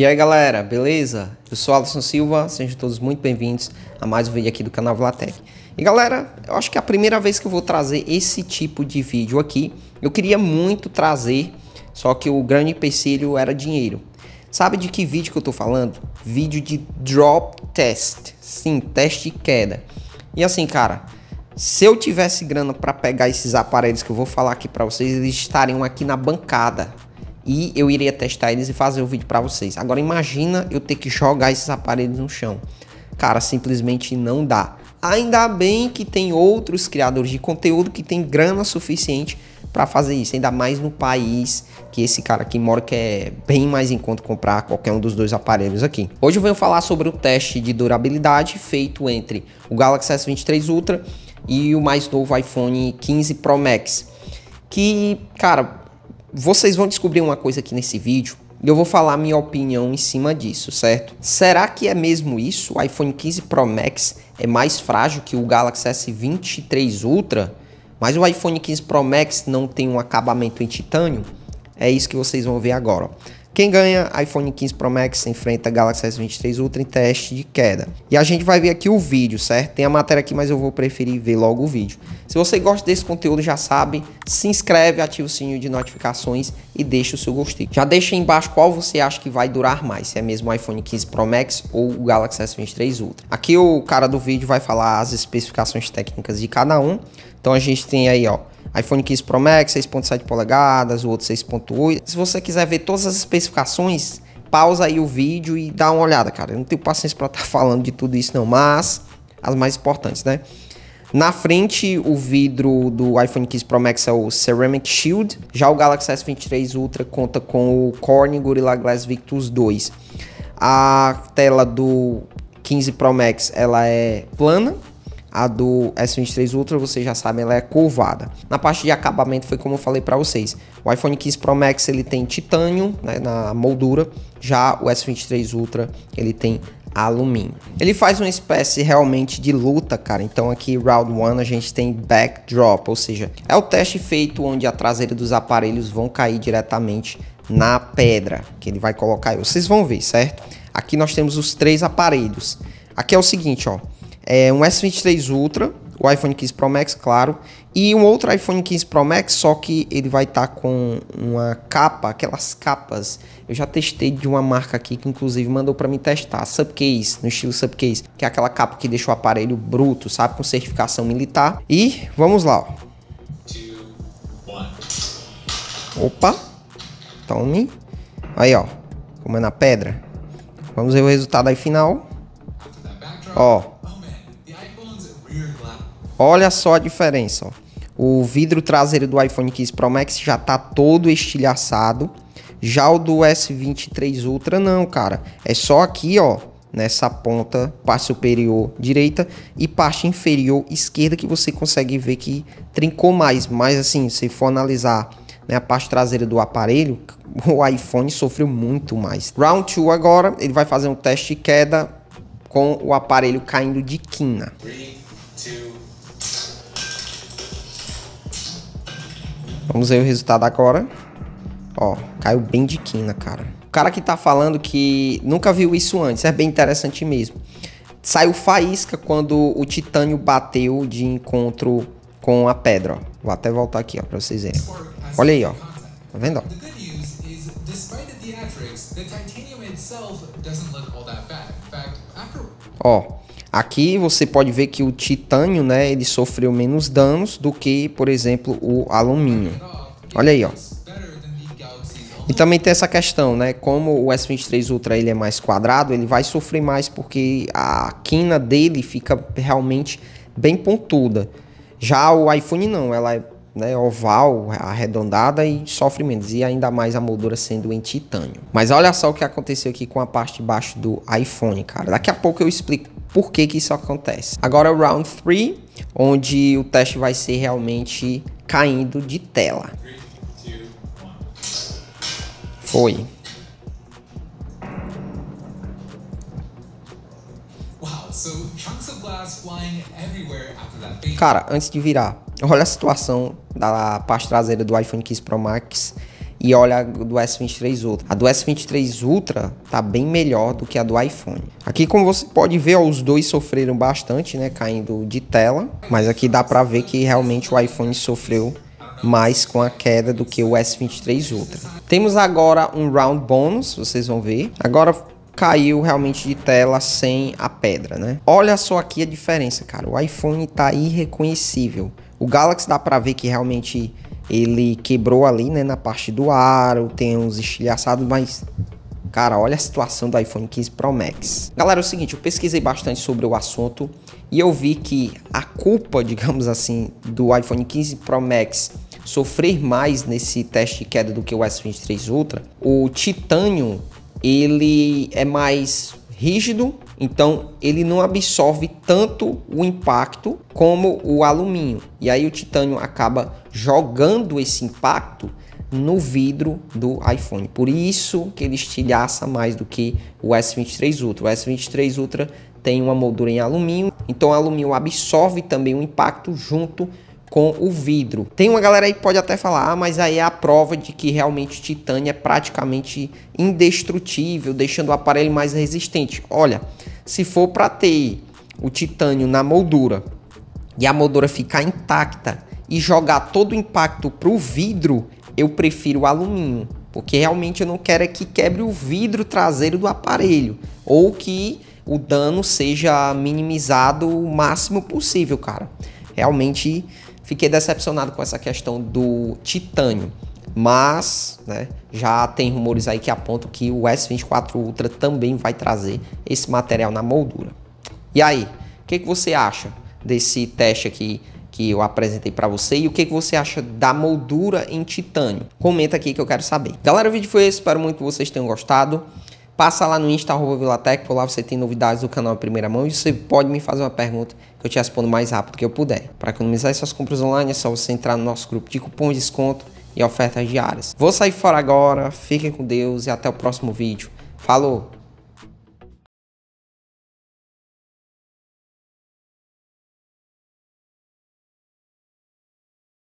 E aí galera, beleza? Eu sou Alisson Silva, sejam todos muito bem-vindos a mais um vídeo aqui do canal Vlatec. E galera, eu acho que é a primeira vez que eu vou trazer esse tipo de vídeo aqui. Eu queria muito trazer, só que o grande empecilho era dinheiro. Sabe de que vídeo que eu tô falando? Vídeo de drop test. Sim, teste de queda. E assim, cara, se eu tivesse grana para pegar esses aparelhos que eu vou falar aqui para vocês, eles estariam aqui na bancada, e eu iria testar eles e fazer o vídeo para vocês. Agora imagina eu ter que jogar esses aparelhos no chão. Cara, simplesmente não dá. Ainda bem que tem outros criadores de conteúdo que tem grana suficiente para fazer isso, ainda mais no país que esse cara aqui mora que é bem mais em conta comprar qualquer um dos dois aparelhos aqui. Hoje eu venho falar sobre o teste de durabilidade feito entre o Galaxy S23 Ultra e o mais novo iPhone 15 Pro Max. Que, cara, vocês vão descobrir uma coisa aqui nesse vídeo e eu vou falar minha opinião em cima disso, certo? Será que é mesmo isso? O iPhone 15 Pro Max é mais frágil que o Galaxy S23 Ultra? Mas o iPhone 15 Pro Max não tem um acabamento em titânio? É isso que vocês vão ver agora. Quem ganha iPhone 15 Pro Max enfrenta Galaxy S23 Ultra em teste de queda. E a gente vai ver aqui o vídeo, certo? Tem a matéria aqui, mas eu vou preferir ver logo o vídeo. Se você gosta desse conteúdo, já sabe, se inscreve, ativa o sininho de notificações e deixa o seu gostei. Já deixa aí embaixo qual você acha que vai durar mais, se é mesmo o iPhone 15 Pro Max ou o Galaxy S23 Ultra. Aqui o cara do vídeo vai falar as especificações técnicas de cada um. Então a gente tem aí, ó, iPhone 15 Pro Max 6.7 polegadas, o outro 6.8. Se você quiser ver todas as especificações, pausa aí o vídeo e dá uma olhada, cara. Eu não tenho paciência para estar tá falando de tudo isso não, mas as mais importantes, né? Na frente, o vidro do iPhone 15 Pro Max é o Ceramic Shield. Já o Galaxy S23 Ultra conta com o Corning Gorilla Glass Victus 2. A tela do 15 Pro Max ela é plana, a do S23 Ultra, vocês já sabem, ela é curvada. Na parte de acabamento foi como eu falei para vocês. O iPhone 15 Pro Max ele tem titânio né, na moldura, já o S23 Ultra ele tem alumínio. Ele faz uma espécie realmente de luta, cara. Então aqui round 1 a gente tem backdrop, ou seja, é o teste feito onde a traseira dos aparelhos vão cair diretamente na pedra que ele vai colocar. Vocês vão ver, certo? Aqui nós temos os três aparelhos. Aqui é o seguinte, ó. É um S23 Ultra, o iPhone 15 Pro Max, claro, e um outro iPhone 15 Pro Max, só que ele vai estar tá com uma capa, aquelas capas. Eu já testei de uma marca aqui que inclusive mandou para mim testar, Subcase, no estilo Subcase, que é aquela capa que deixa o aparelho bruto, sabe, com certificação militar. E vamos lá. Ó. Opa. Tome. Aí, ó. Como é na pedra. Vamos ver o resultado aí final. Ó. Olha só a diferença. Ó. O vidro traseiro do iPhone 15 Pro Max já tá todo estilhaçado. Já o do S23 Ultra não, cara. É só aqui, ó, nessa ponta, parte superior direita e parte inferior esquerda que você consegue ver que trincou mais. Mas assim, se for analisar né, a parte traseira do aparelho, o iPhone sofreu muito mais. Round 2 agora, ele vai fazer um teste de queda com o aparelho caindo de quina. Three, two, Vamos ver o resultado agora. Ó, caiu bem de quina, cara. O cara que tá falando que nunca viu isso antes, é bem interessante mesmo. Saiu faísca quando o titânio bateu de encontro com a pedra, ó. Vou até voltar aqui, ó, pra vocês verem. Olha aí, ó. Tá vendo, ó? Ó, Aqui você pode ver que o titânio, né, ele sofreu menos danos do que, por exemplo, o alumínio. Olha aí, ó. E também tem essa questão, né? Como o S23 Ultra ele é mais quadrado, ele vai sofrer mais porque a quina dele fica realmente bem pontuda. Já o iPhone não, ela é né, oval, arredondada e sofre menos. E ainda mais a moldura sendo em titânio. Mas olha só o que aconteceu aqui com a parte de baixo do iPhone, cara. Daqui a pouco eu explico por que, que isso acontece. Agora é o round 3, onde o teste vai ser realmente caindo de tela. Foi. Cara, antes de virar, olha a situação da parte traseira do iPhone 15 Pro Max e olha a do S23 Ultra. A do S23 Ultra tá bem melhor do que a do iPhone. Aqui, como você pode ver, ó, os dois sofreram bastante, né, caindo de tela, mas aqui dá para ver que realmente o iPhone sofreu mais com a queda do que o S23 Ultra. Temos agora um round bônus, vocês vão ver. Agora caiu realmente de tela sem a pedra, né? Olha só aqui a diferença, cara. O iPhone tá irreconhecível. O Galaxy dá para ver que realmente ele quebrou ali, né, na parte do aro, tem uns estilhaçados, mas Cara, olha a situação do iPhone 15 Pro Max. Galera, é o seguinte, eu pesquisei bastante sobre o assunto e eu vi que a culpa, digamos assim, do iPhone 15 Pro Max sofrer mais nesse teste de queda do que o S23 Ultra, o titânio, ele é mais rígido então ele não absorve tanto o impacto como o alumínio. E aí o titânio acaba jogando esse impacto no vidro do iPhone. Por isso que ele estilhaça mais do que o S23 Ultra. O S23 Ultra tem uma moldura em alumínio, então o alumínio absorve também o impacto junto com o vidro. Tem uma galera aí que pode até falar, ah, mas aí é a prova de que realmente titânio é praticamente indestrutível, deixando o aparelho mais resistente. Olha, se for para ter o titânio na moldura e a moldura ficar intacta e jogar todo o impacto para o vidro, eu prefiro o alumínio, porque realmente eu não quero é que quebre o vidro traseiro do aparelho ou que o dano seja minimizado o máximo possível, cara. Realmente Fiquei decepcionado com essa questão do titânio, mas né, já tem rumores aí que apontam que o S24 Ultra também vai trazer esse material na moldura. E aí, o que, que você acha desse teste aqui que eu apresentei para você e o que, que você acha da moldura em titânio? Comenta aqui que eu quero saber. Galera, o vídeo foi esse, espero muito que vocês tenham gostado. Passa lá no Insta, arroba Vilatec, por lá você tem novidades do canal em primeira mão e você pode me fazer uma pergunta que eu te respondo mais rápido que eu puder. Para economizar suas compras online é só você entrar no nosso grupo de cupons de desconto e ofertas diárias. Vou sair fora agora, fiquem com Deus e até o próximo vídeo. Falou!